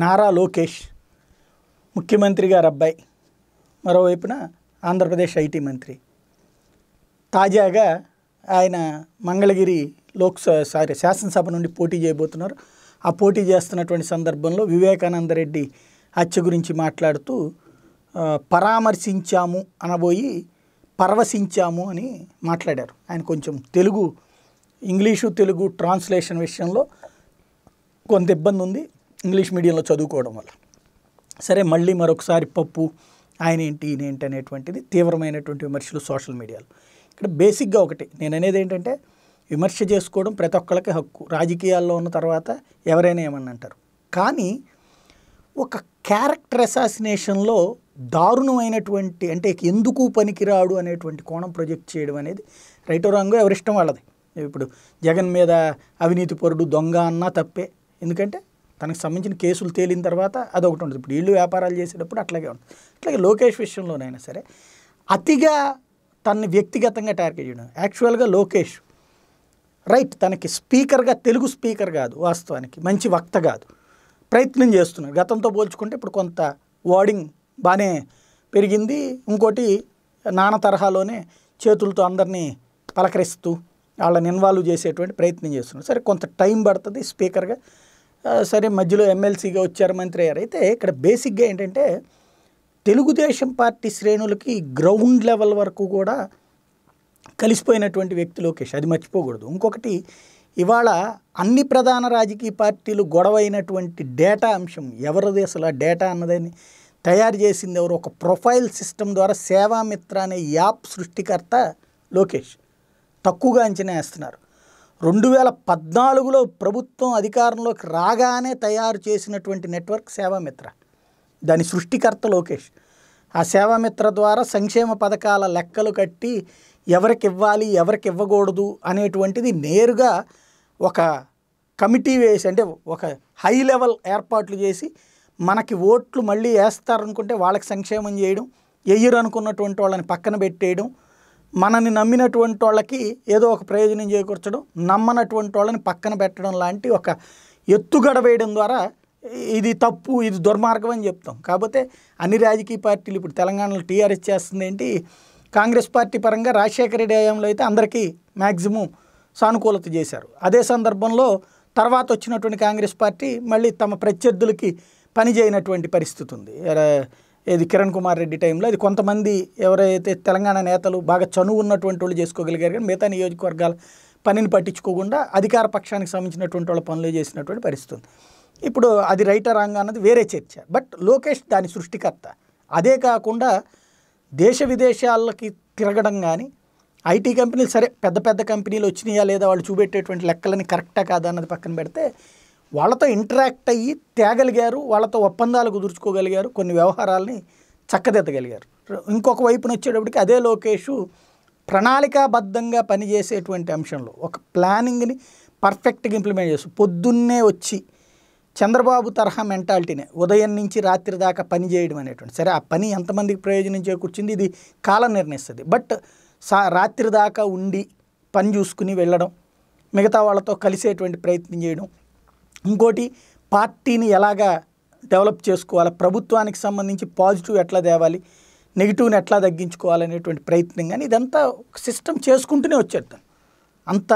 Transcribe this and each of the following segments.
నారా లోకేష్ ముఖ్యమంత్రి గారు అబ్బాయి మరోవైపున ఆంధ్రప్రదేశ్ ఐటీ మంత్రి తాజాగా ఆయన మంగళగిరి లోక్సభ సారీ శాసనసభ నుండి పోటీ చేయబోతున్నారు ఆ పోటీ చేస్తున్నటువంటి సందర్భంలో వివేకానందరెడ్డి హత్య గురించి మాట్లాడుతూ పరామర్శించాము అనబోయి పరవశించాము అని మాట్లాడారు ఆయన కొంచెం తెలుగు ఇంగ్లీషు తెలుగు ట్రాన్స్లేషన్ విషయంలో కొంత ఇబ్బంది ఉంది ఇంగ్లీష్ మీడియంలో చదువుకోవడం వల్ల సరే మళ్ళీ మరొకసారి పప్పు ఆయన ఏంటి ఈయన ఏంటి అనేటువంటిది తీవ్రమైనటువంటి విమర్శలు సోషల్ మీడియాలో ఇక్కడ బేసిక్గా ఒకటి నేను అనేది ఏంటంటే విమర్శ చేసుకోవడం ప్రతి ఒక్కరికి హక్కు రాజకీయాల్లో ఉన్న తర్వాత ఎవరైనా ఏమని అంటారు కానీ ఒక క్యారెక్టర్ అసాసినేషన్లో దారుణమైనటువంటి అంటే ఎందుకు పనికిరాడు అనేటువంటి కోణం ప్రొజెక్ట్ చేయడం అనేది రైట్ రాంగ్ ఎవరిష్టం వాళ్ళది ఇప్పుడు జగన్ మీద అవినీతి పరుడు దొంగ అన్నా తప్పే ఎందుకంటే తనకు సంబంధించిన కేసులు తేలిన తర్వాత అదొకటి ఉంటుంది ఇప్పుడు వీళ్ళు వ్యాపారాలు చేసేటప్పుడు అట్లాగే ఉంటుంది అట్లాగే లోకేష్ విషయంలోనైనా సరే అతిగా తనని వ్యక్తిగతంగా టార్గెట్ చేయడం యాక్చువల్గా లోకేష్ రైట్ తనకి స్పీకర్గా తెలుగు స్పీకర్ కాదు వాస్తవానికి మంచి వక్త కాదు ప్రయత్నం చేస్తున్నాడు గతంతో పోల్చుకుంటే ఇప్పుడు కొంత వార్డింగ్ బాగానే పెరిగింది ఇంకోటి నాన్న తరహాలోనే చేతులతో అందరినీ పలకరిస్తూ వాళ్ళని ఇన్వాల్వ్ చేసేటువంటి ప్రయత్నం చేస్తున్నాడు సరే కొంత టైం పడుతుంది స్పీకర్గా సరే మధ్యలో ఎమ్మెల్సీగా వచ్చారు మంత్రి అయ్యారు అయితే ఇక్కడ బేసిక్గా ఏంటంటే తెలుగుదేశం పార్టీ శ్రేణులకి గ్రౌండ్ లెవెల్ వరకు కూడా కలిసిపోయినటువంటి వ్యక్తి లోకేష్ అది మర్చిపోకూడదు ఇంకొకటి ఇవాళ అన్ని ప్రధాన రాజకీయ పార్టీలు గొడవైనటువంటి డేటా అంశం ఎవరిది అసలు ఆ డేటా అన్నదని తయారు చేసింది ఎవరు ఒక ప్రొఫైల్ సిస్టమ్ ద్వారా సేవామిత్ర అనే యాప్ సృష్టికర్త లోకేష్ తక్కువగా అంచనా వేస్తున్నారు రెండు వేల పద్నాలుగులో ప్రభుత్వం అధికారంలోకి రాగానే తయారు చేసినటువంటి నెట్వర్క్ సేవామిత్ర దాని సృష్టికర్త లోకేష్ ఆ సేవామిత్ర ద్వారా సంక్షేమ పథకాల లెక్కలు కట్టి ఎవరికి ఇవ్వాలి ఎవరికి ఇవ్వకూడదు అనేటువంటిది నేరుగా ఒక కమిటీ వేసి అంటే ఒక హై లెవెల్ ఏర్పాట్లు చేసి మనకి ఓట్లు మళ్ళీ వేస్తారనుకుంటే వాళ్ళకి సంక్షేమం చేయడం ఎయ్యరు అనుకున్నటువంటి వాళ్ళని పక్కన పెట్టేయడం మనని నమ్మినటువంటి వాళ్ళకి ఏదో ఒక ప్రయోజనం చేకూర్చడం నమ్మనటువంటి వాళ్ళని పక్కన పెట్టడం లాంటి ఒక ఎత్తుగడ వేయడం ద్వారా ఇది తప్పు ఇది దుర్మార్గం అని చెప్తాం కాకపోతే అన్ని రాజకీయ పార్టీలు ఇప్పుడు తెలంగాణలో టీఆర్ఎస్ చేస్తుంది ఏంటి కాంగ్రెస్ పార్టీ పరంగా రాజశేఖర రెడ్డి హయాంలో అయితే అందరికీ మ్యాక్సిమం సానుకూలత చేశారు అదే సందర్భంలో తర్వాత వచ్చినటువంటి కాంగ్రెస్ పార్టీ మళ్ళీ తమ ప్రత్యర్థులకి పనిచేయనటువంటి పరిస్థితి ఉంది ఏది కిరణ్ కుమార్ రెడ్డి టైంలో అది కొంతమంది ఎవరైతే తెలంగాణ నేతలు బాగా చనువు ఉన్నటువంటి వాళ్ళు చేసుకోగలిగారు కానీ మిగతా నియోజకవర్గాల పనిని పట్టించుకోకుండా అధికార పక్షానికి సంబంధించినటువంటి వాళ్ళ పనులు చేసినటువంటి పరిస్థితుంది ఇప్పుడు అది రైటర్ రాంగ్ అన్నది వేరే చర్చ బట్ లోకేష్ దాని సృష్టికర్త అదే కాకుండా దేశ విదేశాలకి తిరగడం కానీ ఐటీ కంపెనీలు సరే పెద్ద పెద్ద కంపెనీలు వచ్చినాయా లేదా వాళ్ళు చూపెట్టేటువంటి లెక్కలని కరెక్టా కాదా అన్నది పక్కన పెడితే వాళ్ళతో ఇంటరాక్ట్ అయ్యి తేగలిగారు వాళ్ళతో ఒప్పందాలు కుదుర్చుకోగలిగారు కొన్ని వ్యవహారాలని చక్కదిద్దగలిగారు ఇంకొక వైపున వచ్చేటప్పటికి అదే లోకేషు ప్రణాళికాబద్ధంగా పనిచేసేటువంటి అంశంలో ఒక ప్లానింగ్ని పర్ఫెక్ట్గా ఇంప్లిమెంట్ చేస్తూ పొద్దున్నే వచ్చి చంద్రబాబు తరహా మెంటాలిటీనే ఉదయం నుంచి రాత్రి దాకా పని చేయడం అనేటువంటి సరే ఆ పని ఎంతమందికి ప్రయోజనం చేకూర్చింది ఇది కాలం నిర్ణయిస్తుంది బట్ సా రాత్రి దాకా ఉండి పని చూసుకుని వెళ్ళడం మిగతా వాళ్ళతో కలిసేటువంటి ప్రయత్నం చేయడం ఇంకోటి పార్టీని ఎలాగా డెవలప్ చేసుకోవాలి ప్రభుత్వానికి సంబంధించి పాజిటివ్ ఎట్లా తేవాలి నెగిటివ్ని ఎట్లా తగ్గించుకోవాలనేటువంటి ప్రయత్నం కానీ ఇదంతా సిస్టమ్ చేసుకుంటూనే వచ్చేస్తాను అంత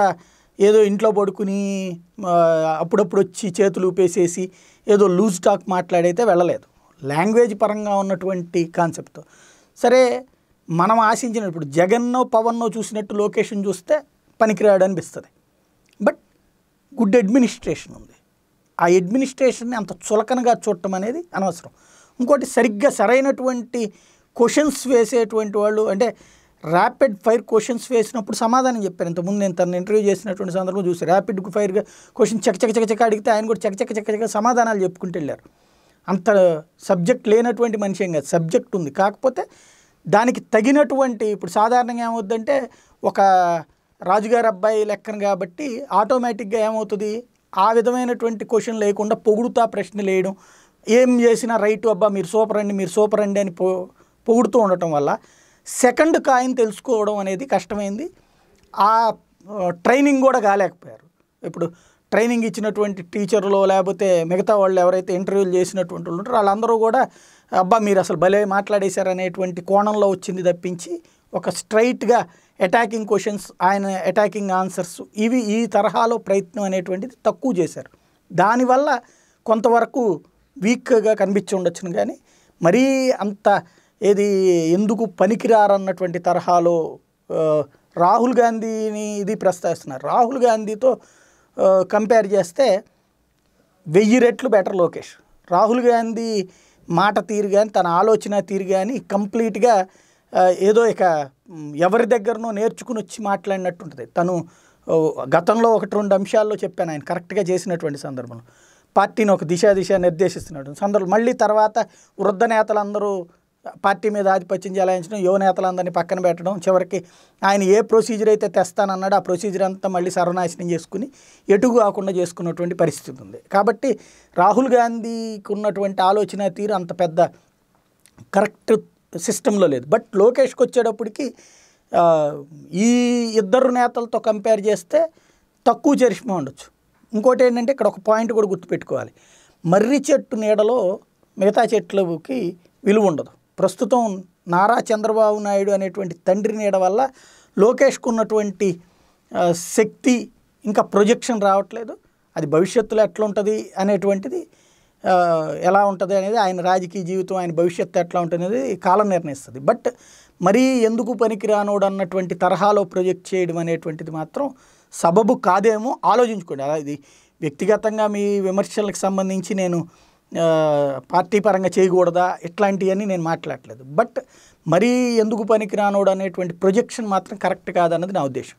ఏదో ఇంట్లో పడుకుని అప్పుడప్పుడు వచ్చి చేతులు ఊపేసేసి ఏదో లూజ్ టాక్ మాట్లాడైతే వెళ్ళలేదు లాంగ్వేజ్ పరంగా ఉన్నటువంటి కాన్సెప్ట్ సరే మనం ఆశించిన ఇప్పుడు జగన్నో పవన్నో చూసినట్టు లొకేషన్ చూస్తే పనికిరాడు అనిపిస్తుంది బట్ గుడ్ అడ్మినిస్ట్రేషన్ ఉంది ఆ అడ్మినిస్ట్రేషన్ని అంత చులకనగా చూడటం అనేది అనవసరం ఇంకోటి సరిగ్గా సరైనటువంటి క్వశ్చన్స్ వేసేటువంటి వాళ్ళు అంటే ర్యాపిడ్ ఫైర్ క్వశ్చన్స్ వేసినప్పుడు సమాధానం చెప్పారు ఇంతకుముందు నేను తను ఇంటర్వ్యూ చేసినటువంటి సందర్భం చూసి ర్యాపిడ్ ఫైర్గా క్వశ్చన్ చెక్క చెక్క చెక్క చెక్క అడిగితే ఆయన కూడా చెక్క చెక్క చెక్క చెక్క సమాధానాలు చెప్పుకుంటూ వెళ్ళారు అంత సబ్జెక్ట్ లేనటువంటి మనిషి ఏం కాదు సబ్జెక్ట్ ఉంది కాకపోతే దానికి తగినటువంటి ఇప్పుడు సాధారణంగా ఏమవుద్దంటే ఒక రాజుగారి అబ్బాయి లెక్కన కాబట్టి ఆటోమేటిక్గా ఏమవుతుంది ఆ విధమైనటువంటి క్వశ్చన్ లేకుండా పొగుడుతా ప్రశ్నలు వేయడం ఏం చేసినా రైట్ అబ్బా మీరు సూపర్ అండి మీరు సూపర్ అండి అని పొగుడుతూ ఉండటం వల్ల సెకండ్ కాయిన్ తెలుసుకోవడం అనేది కష్టమైంది ఆ ట్రైనింగ్ కూడా కాలేకపోయారు ఇప్పుడు ట్రైనింగ్ ఇచ్చినటువంటి టీచర్లు లేకపోతే మిగతా వాళ్ళు ఎవరైతే ఇంటర్వ్యూలు చేసినటువంటి వాళ్ళు ఉంటారో వాళ్ళందరూ కూడా అబ్బా మీరు అసలు భలే మాట్లాడేశారు అనేటువంటి కోణంలో వచ్చింది తప్పించి ఒక స్ట్రైట్గా అటాకింగ్ క్వశ్చన్స్ ఆయన అటాకింగ్ ఆన్సర్స్ ఇవి ఈ తరహాలో ప్రయత్నం అనేటువంటిది తక్కువ చేశారు దానివల్ల కొంతవరకు వీక్గా కనిపించి ఉండొచ్చును కానీ మరీ అంత ఏది ఎందుకు పనికిరారన్నటువంటి తరహాలో రాహుల్ గాంధీని ఇది ప్రస్తావిస్తున్నారు రాహుల్ గాంధీతో కంపేర్ చేస్తే వెయ్యి రెట్లు బెటర్ లోకేష్ రాహుల్ గాంధీ మాట తీరు కానీ తన ఆలోచన తీరు కానీ కంప్లీట్గా ఏదో ఇక ఎవరి దగ్గరనో నేర్చుకుని వచ్చి మాట్లాడినట్టు ఉంటుంది తను గతంలో ఒకటి రెండు అంశాల్లో చెప్పాను ఆయన కరెక్ట్గా చేసినటువంటి సందర్భంలో పార్టీని ఒక దిశ దిశ నిర్దేశిస్తున్నటువంటి సందర్భం మళ్ళీ తర్వాత వృద్ధ నేతలందరూ పార్టీ మీద ఆధిపత్యం చెలాయించడం యువ నేతలందరినీ పక్కన పెట్టడం చివరికి ఆయన ఏ ప్రొసీజర్ అయితే తెస్తానన్నాడో ఆ ప్రొసీజర్ అంతా మళ్ళీ సర్వనాశనం చేసుకుని ఎటుకు కాకుండా చేసుకున్నటువంటి పరిస్థితి ఉంది కాబట్టి రాహుల్ గాంధీకి ఉన్నటువంటి ఆలోచన తీరు అంత పెద్ద కరెక్ట్ సిస్టంలో లేదు బట్ లోకేష్కి వచ్చేటప్పటికి ఈ ఇద్దరు నేతలతో కంపేర్ చేస్తే తక్కువ చరిష్మా ఉండొచ్చు ఇంకోటి ఏంటంటే ఇక్కడ ఒక పాయింట్ కూడా గుర్తుపెట్టుకోవాలి మర్రి చెట్టు నీడలో మిగతా చెట్లకి విలువ ఉండదు ప్రస్తుతం నారా చంద్రబాబు నాయుడు అనేటువంటి తండ్రి నీడ వల్ల లోకేష్కు ఉన్నటువంటి శక్తి ఇంకా ప్రొజెక్షన్ రావట్లేదు అది భవిష్యత్తులో ఎట్లుంటుంది అనేటువంటిది ఎలా ఉంటుంది అనేది ఆయన రాజకీయ జీవితం ఆయన భవిష్యత్తు ఎట్లా ఉంటుంది అనేది కాలం నిర్ణయిస్తుంది బట్ మరీ ఎందుకు పనికిరానోడు అన్నటువంటి తరహాలో ప్రొజెక్ట్ చేయడం అనేటువంటిది మాత్రం సబబు కాదేమో ఆలోచించుకోండి అలా ఇది వ్యక్తిగతంగా మీ విమర్శలకు సంబంధించి నేను పార్టీ పరంగా చేయకూడదా ఇట్లాంటివి అని నేను మాట్లాడలేదు బట్ మరీ ఎందుకు పనికిరానోడు అనేటువంటి ప్రొజెక్షన్ మాత్రం కరెక్ట్ కాదన్నది నా ఉద్దేశం